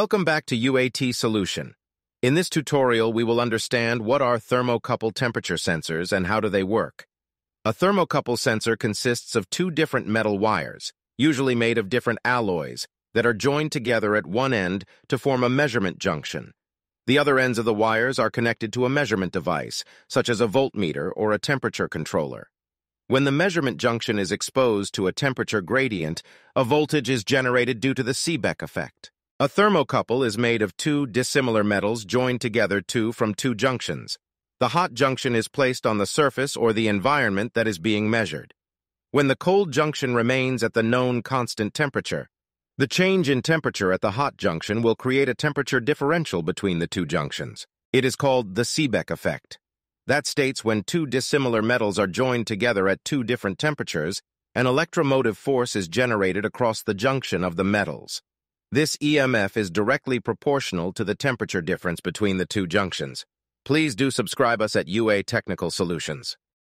Welcome back to UAT Solution. In this tutorial, we will understand what are thermocouple temperature sensors and how do they work. A thermocouple sensor consists of two different metal wires, usually made of different alloys, that are joined together at one end to form a measurement junction. The other ends of the wires are connected to a measurement device, such as a voltmeter or a temperature controller. When the measurement junction is exposed to a temperature gradient, a voltage is generated due to the Seebeck effect. A thermocouple is made of two dissimilar metals joined together two from two junctions. The hot junction is placed on the surface or the environment that is being measured. When the cold junction remains at the known constant temperature, the change in temperature at the hot junction will create a temperature differential between the two junctions. It is called the Seebeck effect. That states when two dissimilar metals are joined together at two different temperatures, an electromotive force is generated across the junction of the metals. This EMF is directly proportional to the temperature difference between the two junctions. Please do subscribe us at UA Technical Solutions.